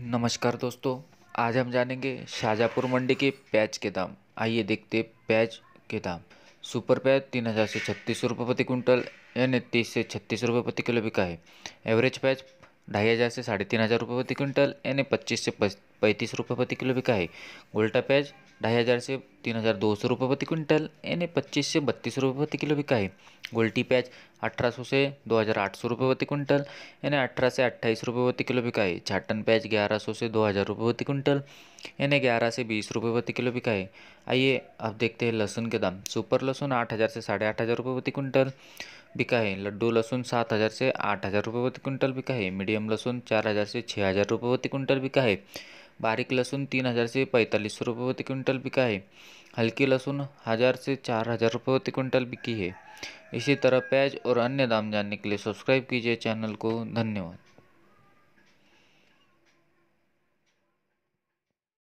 नमस्कार दोस्तों आज हम जानेंगे शाहजहाँपुर मंडी के प्याज के दाम आइए देखते प्याज के दाम सुपर प्याज तीन हज़ार से छत्तीस रुपये प्रति क्विंटल यानी तीस से छत्तीस रुपये प्रति किलो बिका है एवरेज प्याज ढाई हज़ार से साढ़े तीन हज़ार रुपये प्रति क्विंटल यानी पच्चीस से पैंतीस रुपये प्रति किलो बिका है उल्टा प्याज ढाई हज़ार से तीन हज़ार दो सौ रुपये प्रति क्विंटल यानी पच्चीस से बत्तीस रुपये प्रति किलो बिका है गोल्टी प्याज अठारह सौ से दो हज़ार आठ सौ रुपये प्रति क्विंटल यानी अठारह से अट्ठाईस रुपये प्रति किलो बिका है छाटन प्याज ग्यारह सौ से दो हज़ार रुपये प्रति क्विंटल यानी ग्यारह से बीस रुपये प्रति किलो बिका है आइए अब देखते हैं लहसुन के दाम सुपर लहसुन आठ हज़ार से साढ़े आठ हज़ार रुपये प्रति क्विंटल बिका है लड्डू लहसुन सात हज़ार से आठ हज़ार रुपये प्रति क्विंटल बिका है मीडियम लहसुन चार हज़ार से छः हज़ार रुपये प्रति क्विंटल बिका है बारीक लहसुन तीन हज़ार से पैंतालीस रुपये प्रति क्विंटल बिका है हल्की लहसुन हज़ार से चार हज़ार रुपये प्रति क्विंटल बिकी है इसी तरह प्याज और अन्य दाम जानने के लिए सब्सक्राइब कीजिए चैनल को धन्यवाद